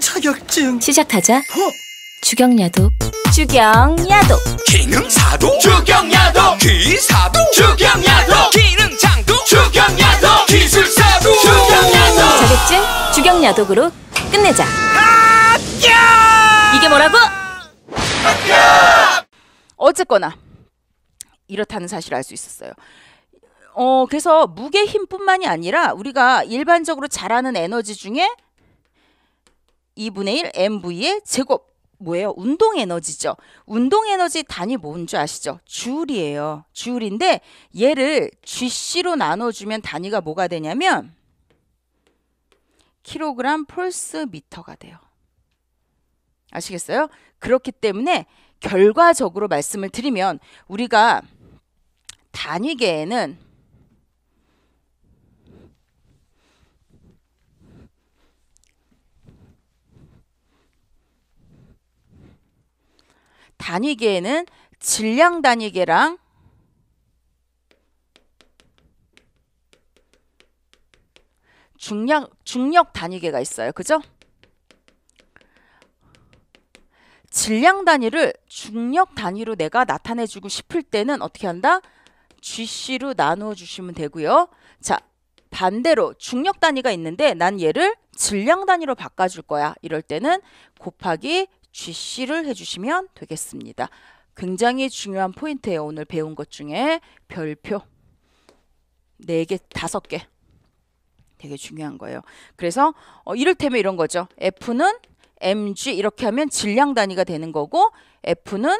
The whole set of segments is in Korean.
자격증 시작하자 어? 주경야도 주경야도 기능사도 주경야도 기사도 주경야도 기능장도 주경야도 기술사도 주경야도 자격증 주경야독으로 끝내자 이게 뭐라고? 어쨌거나 이렇다는 사실을 알 수 있었어요. 어, 그래서 무게 힘뿐만이 아니라 우리가 일반적으로 잘하는 에너지 중에 2분의 1 mv의 제곱. 뭐예요? 운동 에너지죠. 운동 에너지 단위 뭔 줄 아시죠? 줄이에요. 줄인데 얘를 gc로 나눠주면 단위가 뭐가 되냐면 킬로그램 폴스 미터가 돼요. 아시겠어요? 그렇기 때문에 결과적으로 말씀을 드리면 우리가 단위계에는 단위계에는 질량 단위계랑 중량, 중력 단위계가 있어요. 그죠? 질량 단위를 중력 단위로 내가 나타내주고 싶을 때는 어떻게 한다? GC로 나누어 주시면 되고요. 자, 반대로 중력 단위가 있는데 난 얘를 질량 단위로 바꿔줄 거야. 이럴 때는 곱하기 GC를 해주시면 되겠습니다. 굉장히 중요한 포인트예요. 오늘 배운 것 중에 별표 4개, 5개 되게 중요한 거예요. 그래서 어, 이를테면 이런 거죠. F는 mg 이렇게 하면 질량 단위가 되는 거고 F는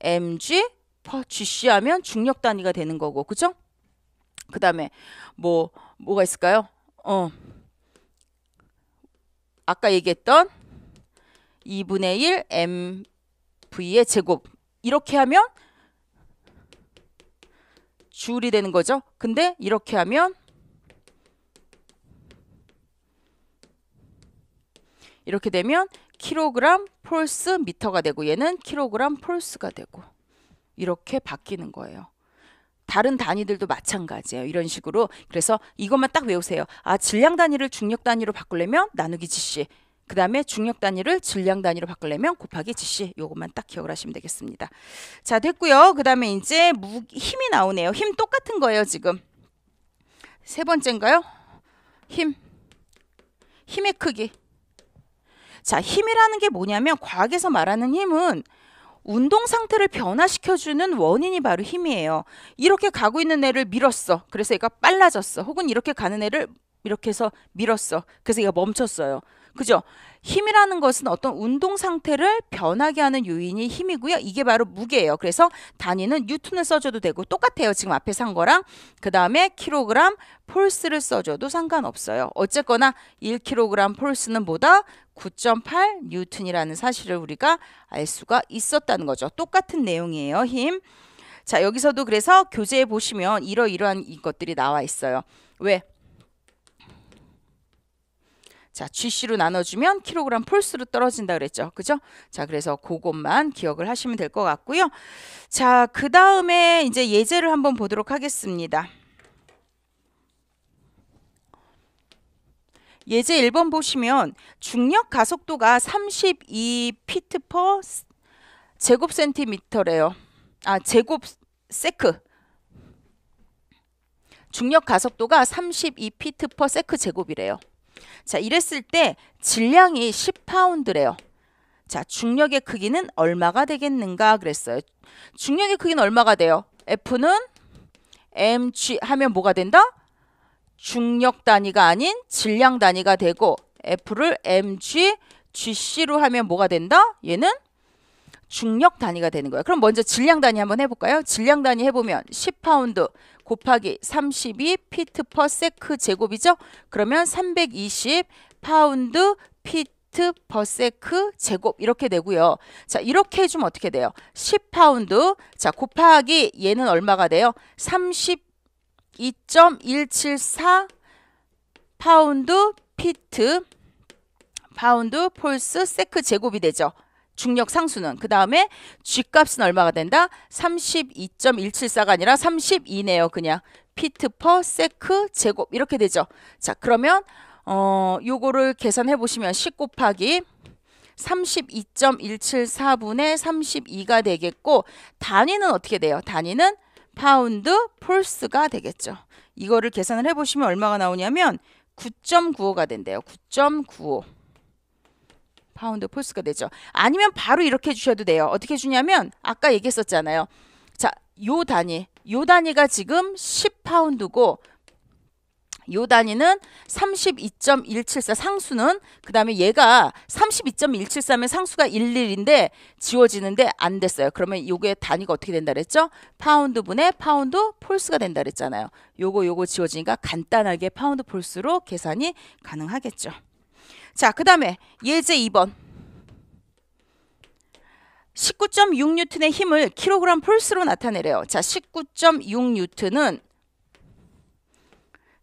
mg gc 하면 중력 단위가 되는 거고 그죠? 그 다음에 뭐 뭐가 있을까요? 어 아까 얘기했던 2분의 1 mv의 제곱 이렇게 하면 줄이 되는 거죠. 근데 이렇게 하면 이렇게 되면 킬로그램 폴스 미터가 되고 얘는 킬로그램 폴스가 되고 이렇게 바뀌는 거예요. 다른 단위들도 마찬가지예요. 이런 식으로 그래서 이것만 딱 외우세요. 아 질량 단위를 중력 단위로 바꾸려면 나누기 지시 그 다음에 중력 단위를 질량 단위로 바꾸려면 곱하기 GC 요것만 딱 기억을 하시면 되겠습니다. 자 됐고요. 그 다음에 이제 무, 힘이 나오네요. 힘 똑같은 거예요 지금. 세 번째인가요? 힘. 힘의 크기. 자 힘이라는 게 뭐냐면 과학에서 말하는 힘은 운동 상태를 변화시켜주는 원인이 바로 힘이에요. 이렇게 가고 있는 애를 밀었어. 그래서 얘가 빨라졌어. 혹은 이렇게 가는 애를 이렇게 해서 밀었어. 그래서 얘가 멈췄어요. 그죠? 힘이라는 것은 어떤 운동 상태를 변하게 하는 요인이 힘이고요. 이게 바로 무게예요. 그래서 단위는 뉴턴을 써줘도 되고 똑같아요. 지금 앞에 산 거랑 그 다음에 킬로그램 폴스를 써줘도 상관없어요. 어쨌거나 1킬로그램 폴스는 뭐다? 9.8 뉴턴이라는 사실을 우리가 알 수가 있었다는 거죠. 똑같은 내용이에요. 힘. 자 여기서도 그래서 교재에 보시면 이러이러한 것들이 나와 있어요. 왜? 자, GC로 나눠주면 킬로그램 폴스로 떨어진다 그랬죠. 그죠? 자, 그래서 그것만 기억을 하시면 될 것 같고요. 자, 그 다음에 이제 예제를 한번 보도록 하겠습니다. 예제 1번 보시면 중력 가속도가 32 피트 퍼 제곱 센티미터래요. 아, 제곱 세크. 중력 가속도가 32 피트 퍼 세크 제곱이래요. 자, 이랬을 때 질량이 10파운드래요. 자, 중력의 크기는 얼마가 되겠는가 그랬어요. 중력의 크기는 얼마가 돼요? F는 mg 하면 뭐가 된다? 중력 단위가 아닌 질량 단위가 되고 F를 mg, gc로 하면 뭐가 된다? 얘는 중력 단위가 되는 거예요. 그럼 먼저 질량 단위 한번 해볼까요? 질량 단위 해보면 10파운드 곱하기 32 피트 퍼 세크 제곱이죠. 그러면 320 파운드 피트 퍼 세크 제곱 이렇게 되고요. 자 이렇게 해주면 어떻게 돼요? 10파운드 자 곱하기 얘는 얼마가 돼요? 32.174 파운드 피트 파운드 폴스 세크 제곱이 되죠. 중력 상수는 그 다음에 G값은 얼마가 된다? 32.174가 아니라 32네요. 그냥 피트 퍼 세크 제곱 이렇게 되죠. 자 그러면 어 요거를 계산해 보시면 10 곱하기 32.174분의 32가 되겠고 단위는 어떻게 돼요? 단위는 파운드 폴스가 되겠죠. 이거를 계산을 해보시면 얼마가 나오냐면 9.95가 된대요. 9.95. 파운드 폴스가 되죠. 아니면 바로 이렇게 해주셔도 돼요. 어떻게 해 주냐면 아까 얘기했었잖아요. 자, 요 단위. 요 단위가 지금 10파운드고 요 단위는 32.174 상수는 그 다음에 얘가 32.173의 상수가 11인데 지워지는데 안 됐어요. 그러면 요게 단위가 어떻게 된다 그랬죠? 파운드 분의 파운드 폴스가 된다 그랬잖아요. 요거 요거 지워지니까 간단하게 파운드 폴스로 계산이 가능하겠죠. 자, 그 다음에 예제 2번. 19.6뉴튼의 힘을 킬로그램 폴스로 나타내래요. 자, 19.6뉴튼은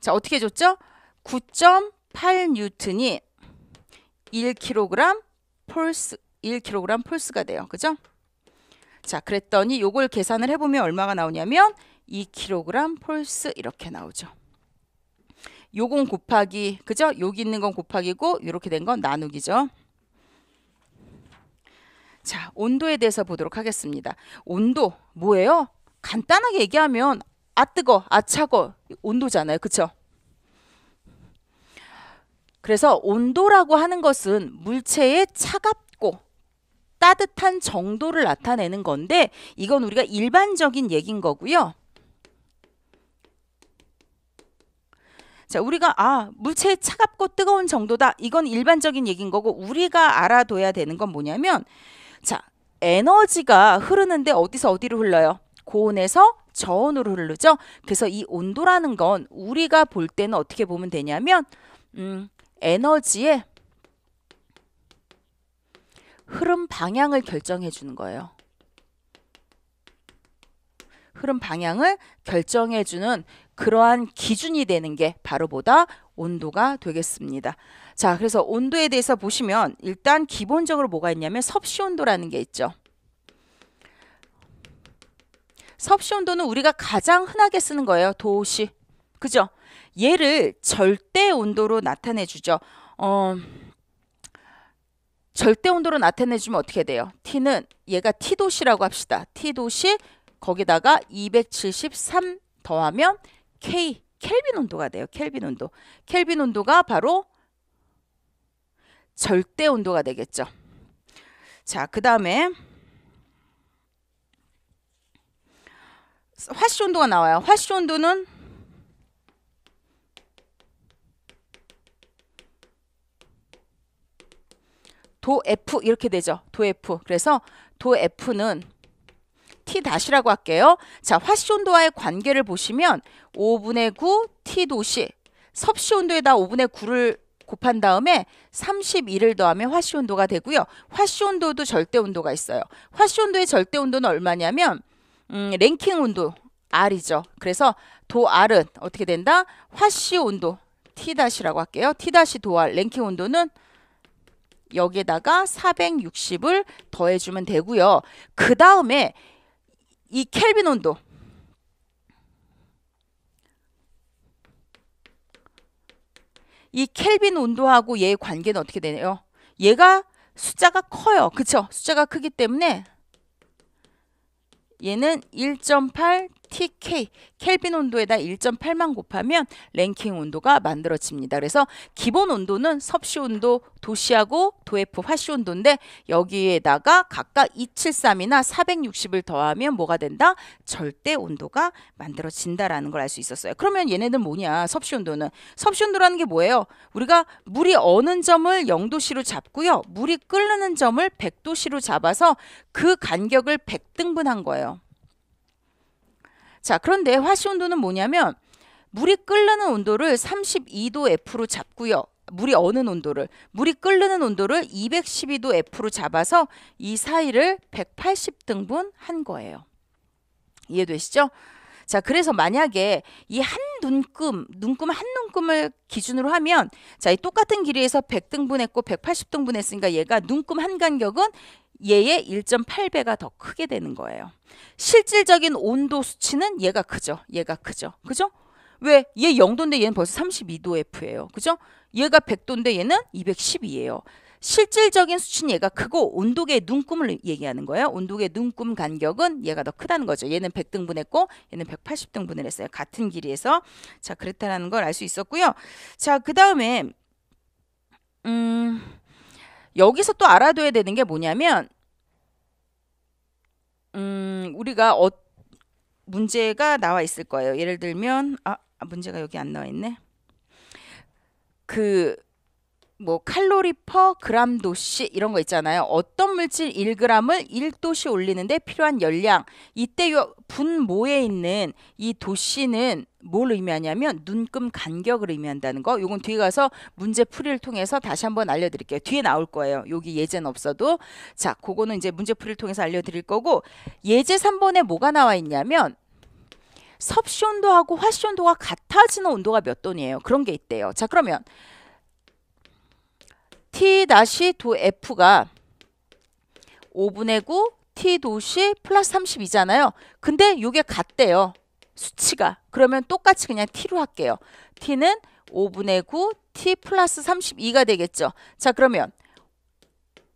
자, 어떻게 줬죠? 9.8뉴튼이 1kg 폴스 1kg 폴스가 돼요. 그죠? 자, 그랬더니 요걸 계산을 해 보면 얼마가 나오냐면 2킬로그램 폴스 이렇게 나오죠. 요건 곱하기 그죠? 여기 있는 건 곱하기고 이렇게 된 건 나누기죠. 자 온도에 대해서 보도록 하겠습니다. 온도 뭐예요? 간단하게 얘기하면 아 뜨거 아 차거 온도잖아요. 그쵸? 그래서 온도라고 하는 것은 물체의 차갑고 따뜻한 정도를 나타내는 건데 이건 우리가 일반적인 얘긴 거고요. 자, 우리가 아, 물체의 차갑고 뜨거운 정도다. 이건 일반적인 얘기인 거고 우리가 알아둬야 되는 건 뭐냐면 자, 에너지가 흐르는데 어디서 어디로 흘러요? 고온에서 저온으로 흐르죠. 그래서 이 온도라는 건 우리가 볼 때는 어떻게 보면 되냐면 음, 에너지의 흐름 방향을 결정해 주는 거예요. 흐름 방향을 결정해 주는 그러한 기준이 되는 게 바로 보다 온도가 되겠습니다. 자, 그래서 온도에 대해서 보시면 일단 기본적으로 뭐가 있냐면 섭씨 온도라는 게 있죠. 섭씨 온도는 우리가 가장 흔하게 쓰는 거예요. 도시. 그죠? 얘를 절대 온도로 나타내 주죠. 어, 절대 온도로 나타내 주면 어떻게 돼요? T는 얘가 T도시라고 합시다. T도시 거기다가 273 더하면 K 켈빈 온도가 돼요. 켈빈 온도. 켈빈 온도가 바로 절대 온도가 되겠죠. 자, 그다음에 화씨 온도가 나와요. 화씨 온도는 도 F 이렇게 되죠. 도 F. 그래서 도 F는 t 다시라고 할게요. 자, 화씨 온도와의 관계를 보시면 5분의 9 t 도시 섭씨 온도에다 5분의 9를 곱한 다음에 3 1을 더하면 화씨 온도가 되고요. 화씨 온도도 절대 온도가 있어요. 화씨 온도의 절대 온도는 얼마냐면 음, 랭킹 온도 R이죠. 그래서 도 R은 어떻게 된다? 화씨 온도 T-라고 할게요. T-도 R 랭킹 온도는 여기에다가 460을 더해주면 되고요. 그 다음에 이 켈빈 온도 이 켈빈 온도하고 얘의 관계는 어떻게 되나요? 얘가 숫자가 커요. 그쵸? 숫자가 크기 때문에 얘는 1.8 TK 켈빈 온도에다 1.8만 곱하면 랭킹 온도가 만들어집니다. 그래서 기본 온도는 섭씨 온도, 도시하고 도F 화씨 온도인데 여기에다가 각각 273이나 460을 더하면 뭐가 된다? 절대 온도가 만들어진다라는 걸 알 수 있었어요. 그러면 얘네들 뭐냐? 섭씨 온도는 섭씨 온도라는 게 뭐예요? 우리가 물이 어는 점을 0도씨로 잡고요. 물이 끓는 점을 100도씨로 잡아서 그 간격을 100등분한 거예요. 자, 그런데 화씨 온도는 뭐냐면 물이 끓는 온도를 32도 F로 잡고요. 물이 어느 온도를 물이 끓는 온도를 212도 F로 잡아서 이 사이를 180등분 한 거예요. 이해되시죠? 자, 그래서 만약에 이 한 눈금, 눈금 한 눈금을 기준으로 하면 자, 이 똑같은 길이에서 100등분했고 180등분했으니까 얘가 눈금 한 간격은 얘의 1.8배가 더 크게 되는 거예요. 실질적인 온도 수치는 얘가 크죠. 얘가 크죠. 그죠? 왜? 얘 0도인데 얘는 벌써 32도 F예요. 그죠? 얘가 100도인데 얘는 210이에요. 실질적인 수치는 얘가 크고 온도계 의 눈금을 얘기하는 거예요. 온도계 의 눈금 간격은 얘가 더 크다는 거죠. 얘는 100등분했고 얘는 180등분을 했어요. 같은 길이에서 자 그랬다라는 걸 알 수 있었고요. 자 그 다음에 음... 여기서 또 알아둬야 되는 게 뭐냐면 음, 우리가 어, 문제가 나와 있을 거예요. 예를 들면 아, 아 문제가 여기 안 나와 있네. 그뭐 칼로리 퍼 그람 도시 이런 거 있잖아요. 어떤 물질 1g을 1도시 올리는데 필요한 열량. 이때 분모에 있는 이도시는뭘 의미하냐면 눈금 간격을 의미한다는 거. 요건 뒤에 가서 문제 풀이를 통해서 다시 한번 알려드릴게요. 뒤에 나올 거예요. 여기 예제는 없어도 자, 그거는 이제 문제 풀이를 통해서 알려드릴 거고 예제 3번에 뭐가 나와 있냐면 섭씨 온도하고 화씨 온도가 같아지는 온도가 몇 도니에요. 그런 게 있대요. 자, 그러면 t-2f가 5분의 9 t 도시 플러스 32잖아요. 근데 이게 같대요. 수치가. 그러면 똑같이 그냥 t로 할게요. t는 5분의 9 t 플러스 32가 되겠죠. 자 그러면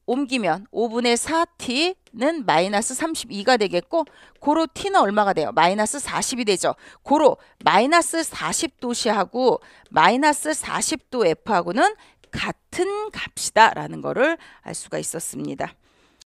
옮기면 5분의 4t는 마이너스 32가 되겠고 고로 t는 얼마가 돼요? 마이너스 40이 되죠. 고로 마이너스 40도시하고 마이너스 40도 f하고는 같은 값이다라는 거를 알 수가 있었습니다.